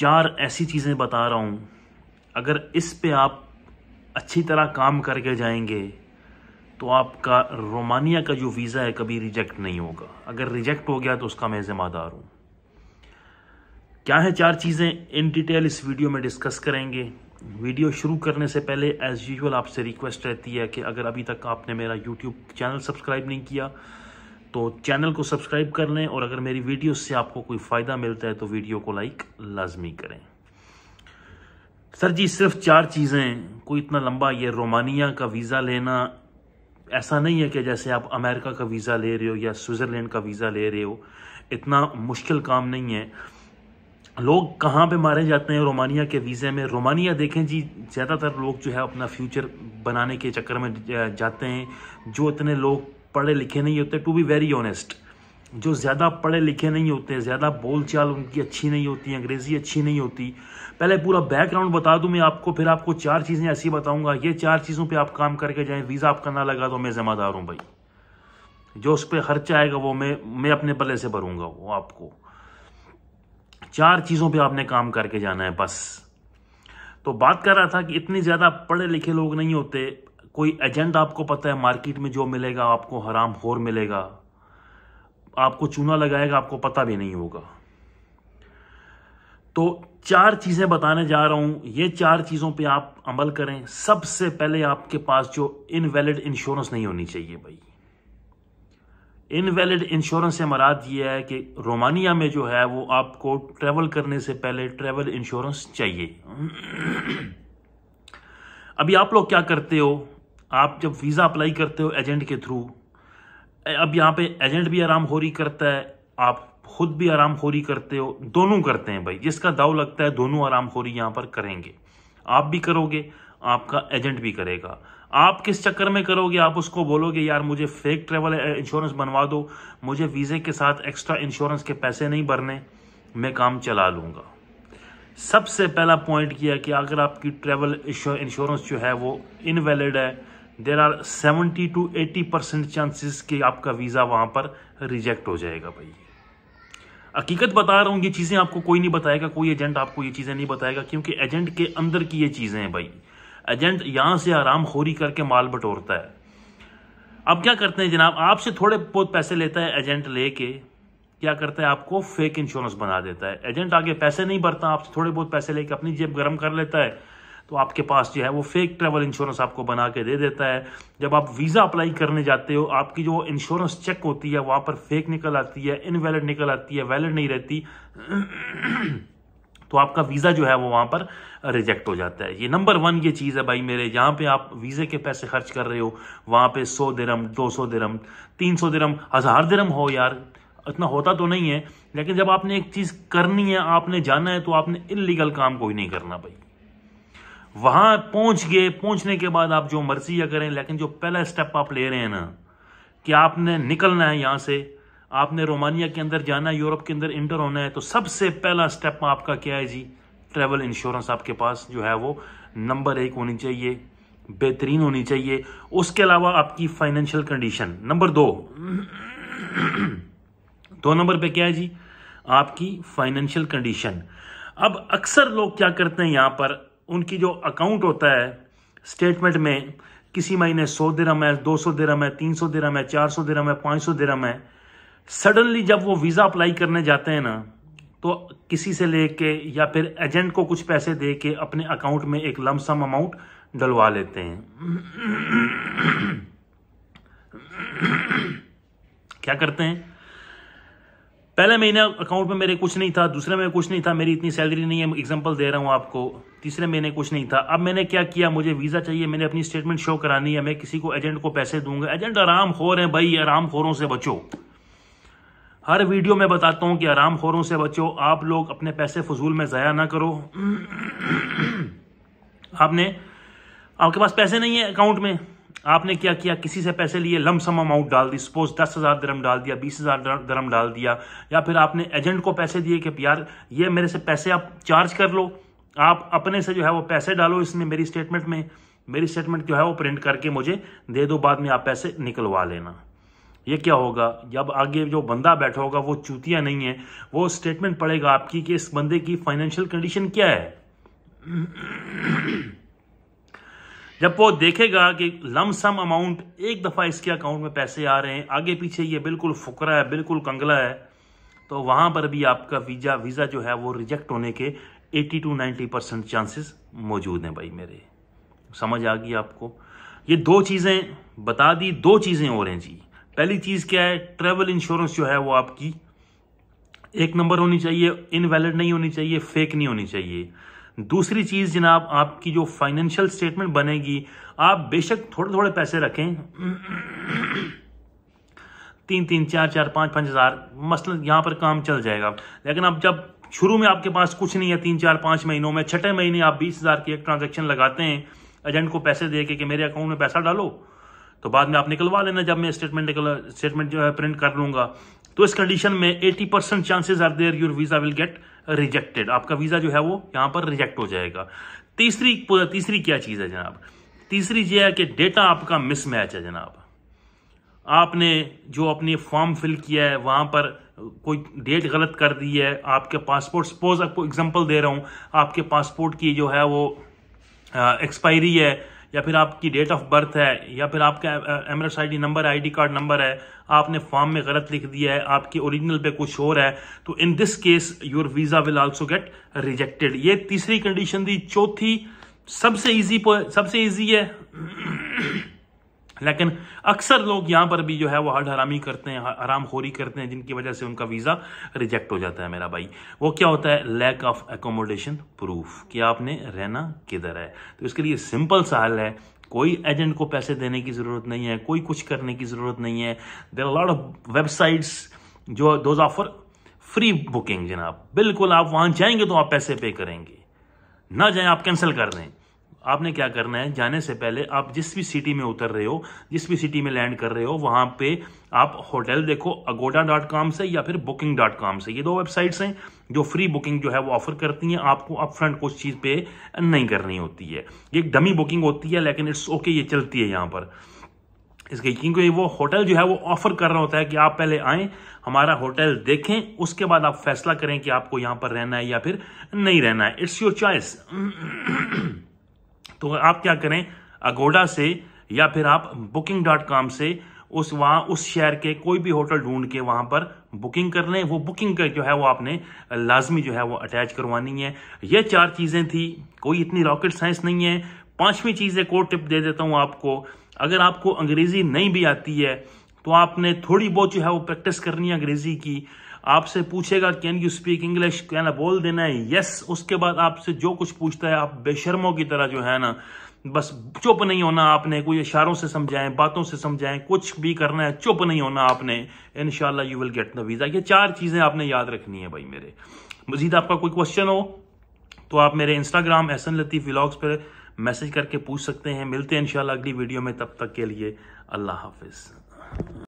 चार ऐसी चीज़ें बता रहा हूँ अगर इस पे आप अच्छी तरह काम करके जाएंगे तो आपका रोमानिया का जो वीज़ा है कभी रिजेक्ट नहीं होगा अगर रिजेक्ट हो गया तो उसका मैं ज़िम्मेदार हूँ क्या है चार चीज़ें इन डिटेल इस वीडियो में डिस्कस करेंगे वीडियो शुरू करने से पहले एज़ यूजल आपसे रिक्वेस्ट रहती है कि अगर अभी तक आपने मेरा यूट्यूब चैनल सब्सक्राइब नहीं किया तो चैनल को सब्सक्राइब कर लें और अगर मेरी वीडियो से आपको कोई फ़ायदा मिलता है तो वीडियो को लाइक लाजमी करें सर जी सिर्फ चार चीज़ें कोई इतना लंबा ये रोमानिया का वीज़ा लेना ऐसा नहीं है कि जैसे आप अमेरिका का वीज़ा ले रहे हो या स्विट्ज़रलैंड का वीज़ा ले रहे हो इतना मुश्किल काम नहीं है लोग कहाँ पे मारे जाते हैं रोमानिया के वीज़े में रोमानिया देखें जी ज़्यादातर लोग जो है अपना फ्यूचर बनाने के चक्कर में जाते हैं जो इतने लोग पढ़े लिखे नहीं होते टू बी वेरी ऑनेस्ट जो ज़्यादा पढ़े लिखे नहीं होते ज़्यादा बोलचाल उनकी अच्छी नहीं होती अंग्रेज़ी अच्छी नहीं होती पहले पूरा बैकग्राउंड बता दूं मैं आपको फिर आपको चार चीज़ें ऐसी बताऊंगा ये चार चीज़ों पे आप काम करके जाएं वीज़ा आपका ना लगा तो मैं ज़िम्मेदार हूँ भाई जो उस पर खर्चा आएगा वो मैं मैं अपने पले से भरूंगा वो आपको चार चीज़ों पर आपने काम करके जाना है बस तो बात कर रहा था कि इतनी ज़्यादा पढ़े लिखे लोग नहीं होते कोई एजेंडा आपको पता है मार्केट में जो मिलेगा आपको हराम खोर मिलेगा आपको चूना लगाएगा आपको पता भी नहीं होगा तो चार चीज़ें बताने जा रहा हूं ये चार चीज़ों पे आप अमल करें सबसे पहले आपके पास जो इनवैलिड इंश्योरेंस नहीं होनी चाहिए भाई इनवैलिड इंश्योरेंस से मराद ये है कि रोमानिया में जो है वो आपको ट्रेवल करने से पहले ट्रेवल इंश्योरेंस चाहिए अभी आप लोग क्या करते हो आप जब वीज़ा अप्लाई करते हो एजेंट के थ्रू अब यहाँ पे एजेंट भी आराम खोरी करता है आप खुद भी आराम खोरी करते हो दोनों करते हैं भाई जिसका दाव लगता है दोनों आराम खोरी यहाँ पर करेंगे आप भी करोगे आपका एजेंट भी करेगा आप किस चक्कर में करोगे आप उसको बोलोगे यार मुझे फेक ट्रेवल इंश्योरेंस बनवा दो मुझे वीज़े के साथ एक्स्ट्रा इंश्योरेंस के पैसे नहीं भरने मैं काम चला लूँगा सबसे पहला पॉइंट किया कि अगर आपकी ट्रेवल इंश्योरेंस जो है वो इनवैलिड है there are seventy two eighty percent chances कि आपका वीज़ा वहां पर रिजेक्ट हो जाएगा भाई हकीकत बता रहा हूं ये चीज़ें आपको कोई नहीं बताएगा कोई एजेंट आपको ये चीज़ें नहीं बताएगा क्योंकि एजेंट के अंदर की ये चीज़ें हैं भाई एजेंट यहां से आराम खोरी करके माल बटोरता है अब क्या करते हैं जनाब आपसे थोड़े बहुत पैसे लेता है एजेंट लेके क्या करता है आपको फेक इंश्योरेंस बना देता है एजेंट आगे पैसे नहीं भरता आपसे थोड़े बहुत पैसे लेके अपनी जेब गर्म कर लेता है तो आपके पास जो है वो फेक ट्रैवल इंश्योरेंस आपको बना के दे देता है जब आप वीज़ा अप्लाई करने जाते हो आपकी जो इंश्योरेंस चेक होती है वहाँ पर फेक निकल आती है इनवैलिड निकल आती है वैलिड नहीं रहती तो आपका वीज़ा जो है वो वहाँ पर रिजेक्ट हो जाता है ये नंबर वन ये चीज़ है भाई मेरे जहाँ पे आप वीज़े के पैसे खर्च कर रहे हो वहाँ पे सौ दिरम दो सौ दिरम तीन सौ दिरम हज़ार दिरम हो यार इतना होता तो नहीं है लेकिन जब आपने एक चीज़ करनी है आपने जाना है तो आपने इलीगल काम कोई नहीं करना भाई वहां पहुंच गए पहुंचने के बाद आप जो मर्जी या करें लेकिन जो पहला स्टेप आप ले रहे हैं ना कि आपने निकलना है यहां से आपने रोमानिया के अंदर जाना है यूरोप के अंदर इंटर होना है तो सबसे पहला स्टेप आपका क्या है जी ट्रेवल इंश्योरेंस आपके पास जो है वो नंबर एक होनी चाहिए बेहतरीन होनी चाहिए उसके अलावा आपकी फाइनेंशियल कंडीशन नंबर दो दो नंबर पे क्या है जी आपकी फाइनेंशियल कंडीशन अब अक्सर लोग क्या करते हैं यहां पर उनकी जो अकाउंट होता है स्टेटमेंट में किसी महीने सौ दिरम है दो सौ दिरम है तीन सौ दिरम है चार सौ दिरम है पाँच सौ दिरम है सडनली जब वो वीज़ा अप्लाई करने जाते हैं ना तो किसी से लेके या फिर एजेंट को कुछ पैसे दे के अपने अकाउंट में एक लमसम अमाउंट डलवा लेते हैं क्या करते हैं पहले महीने अकाउंट में मेरे कुछ नहीं था दूसरे में कुछ नहीं था मेरी इतनी सैलरी नहीं है एग्जांपल दे रहा हूँ आपको तीसरे महीने कुछ नहीं था अब मैंने क्या किया मुझे वीज़ा चाहिए मैंने अपनी स्टेटमेंट शो करानी है मैं किसी को एजेंट को पैसे दूंगा एजेंट आराम खोर हैं भाई आराम खोरों से बचो हर वीडियो में बताता हूँ कि आराम खोरों से बचो आप लोग अपने पैसे फजूल में जया ना करो आपने आपके पास पैसे नहीं है अकाउंट में आपने क्या किया किसी से पैसे लिए लमसम अमाउंट डाल दी सपोज दस हज़ार दरम डाल दिया बीस हज़ार दरम डाल दिया या फिर आपने एजेंट को पैसे दिए कि यार ये मेरे से पैसे आप चार्ज कर लो आप अपने से जो है वो पैसे डालो इसमें मेरी स्टेटमेंट में मेरी स्टेटमेंट जो है वो प्रिंट करके मुझे दे दो बाद में आप पैसे निकलवा लेना ये क्या होगा जब आगे जो बंदा बैठा होगा वो चूतिया नहीं है वो स्टेटमेंट पड़ेगा आपकी कि इस बंदे की फाइनेंशियल कंडीशन क्या है जब वो देखेगा कि लमसम अमाउंट एक दफ़ा इसके अकाउंट में पैसे आ रहे हैं आगे पीछे ये बिल्कुल फुकरा है बिल्कुल कंगला है तो वहाँ पर भी आपका वीज़ा वीज़ा जो है वो रिजेक्ट होने के 80 टू 90 परसेंट चांसेस मौजूद हैं भाई मेरे समझ आ गई आपको ये दो चीज़ें बता दी दो चीज़ें और हैं जी पहली चीज़ क्या है ट्रेवल इंश्योरेंस जो है वो आपकी एक नंबर होनी चाहिए इनवैलिड नहीं होनी चाहिए फेक नहीं होनी चाहिए दूसरी चीज़ जनाब आपकी जो फाइनेंशियल स्टेटमेंट बनेगी आप बेशक थोड़े थोड़े पैसे रखें तीन तीन चार चार पांच पांच हज़ार मसल यहां पर काम चल जाएगा लेकिन अब जब शुरू में आपके पास कुछ नहीं है तीन चार पांच महीनों में छठे महीने आप बीस हज़ार की एक ट्रांजेक्शन लगाते हैं एजेंट को पैसे दे के कि मेरे अकाउंट में पैसा डालो तो बाद में आप निकलवा लेना जब मैं स्टेटमेंट निकल स्टेटमेंट जो है प्रिंट कर लूंगा तो इस कंडीशन में 80 percent chances are there your visa will get rejected आपका वीजा जो है वो यहां पर रिजेक्ट हो जाएगा तीसरी तीसरी क्या चीज है जनाब तीसरी यह है कि डेटा आपका मिसमैच है जनाब आपने जो अपने फॉर्म फिल किया है वहां पर कोई डेट गलत कर दी है आपके पासपोर्ट सपोज आपको एग्जांपल दे रहा हूं आपके पासपोर्ट की जो है वो एक्सपायरी है या फिर आपकी डेट ऑफ बर्थ है या फिर आपका एमरस आई नंबर है आई कार्ड नंबर है आपने फॉर्म में गलत लिख दिया है आपके ओरिजिनल पे कुछ और है तो in this case your visa will also get rejected ये तीसरी कंडीशन दी चौथी सबसे इजी सबसे इजी है लेकिन अक्सर लोग यहाँ पर भी जो है वो हड हरामी करते हैं हराम खोरी करते हैं जिनकी वजह से उनका वीज़ा रिजेक्ट हो जाता है मेरा भाई वो क्या होता है लैक ऑफ एकोमोडेशन प्रूफ कि आपने रहना किधर है तो इसके लिए सिंपल सा हल है कोई एजेंट को पैसे देने की ज़रूरत नहीं है कोई कुछ करने की ज़रूरत नहीं है देर लॉट ऑफ वेबसाइट्स जो दोज ऑफर फ्री बुकिंग जनाब बिल्कुल आप वहाँ जाएंगे तो आप पैसे पे करेंगे ना जाए आप कैंसिल कर दें आपने क्या करना है जाने से पहले आप जिस भी सिटी में उतर रहे हो जिस भी सिटी में लैंड कर रहे हो वहाँ पे आप होटल देखो अगोडा डॉट कॉम से या फिर बुकिंग डॉट कॉम से ये दो वेबसाइट्स हैं जो फ्री बुकिंग जो है वो ऑफर करती हैं आपको अप फ्रंट कुछ चीज़ पे नहीं करनी होती है ये एक डमी बुकिंग होती है लेकिन इट्स ओके ये चलती है यहाँ पर इसके क्योंकि वो होटल जो है वो ऑफर कर रहा होता है कि आप पहले आए हमारा होटल देखें उसके बाद आप फैसला करें कि आपको यहाँ पर रहना है या फिर नहीं रहना है इट्स योर चॉइस तो आप क्या करें अगोडा से या फिर आप बुकिंग डॉट कॉम से उस वहाँ उस शहर के कोई भी होटल ढूंढ के वहाँ पर बुकिंग कर लें वो बुकिंग कर जो है वो आपने लाजमी जो है वो अटैच करवानी है ये चार चीज़ें थी कोई इतनी रॉकेट साइंस नहीं है पांचवी चीज़ एक और टिप दे देता हूँ आपको अगर आपको अंग्रेज़ी नहीं भी आती है तो आपने थोड़ी बहुत जो है वो प्रैक्टिस करनी है अंग्रेज़ी की आपसे पूछेगा कैन यू स्पीक इंग्लिश कहना बोल देना है यस उसके बाद आपसे जो कुछ पूछता है आप बेशर्मों की तरह जो है ना बस चुप नहीं होना आपने कोई इशारों से समझाएं बातों से समझाएं कुछ भी करना है चुप नहीं होना आपने in you will get the visa ये चार चीज़ें आपने याद रखनी है भाई मेरे मजीद आपका कोई क्वेश्चन हो तो आप मेरे इंस्टाग्राम एहसन लतीफ़ व्लॉग्स पर मैसेज करके पूछ सकते हैं मिलते हैं इंशाल्लाह अगली वीडियो में तब तक के लिए अल्लाह हाफिज़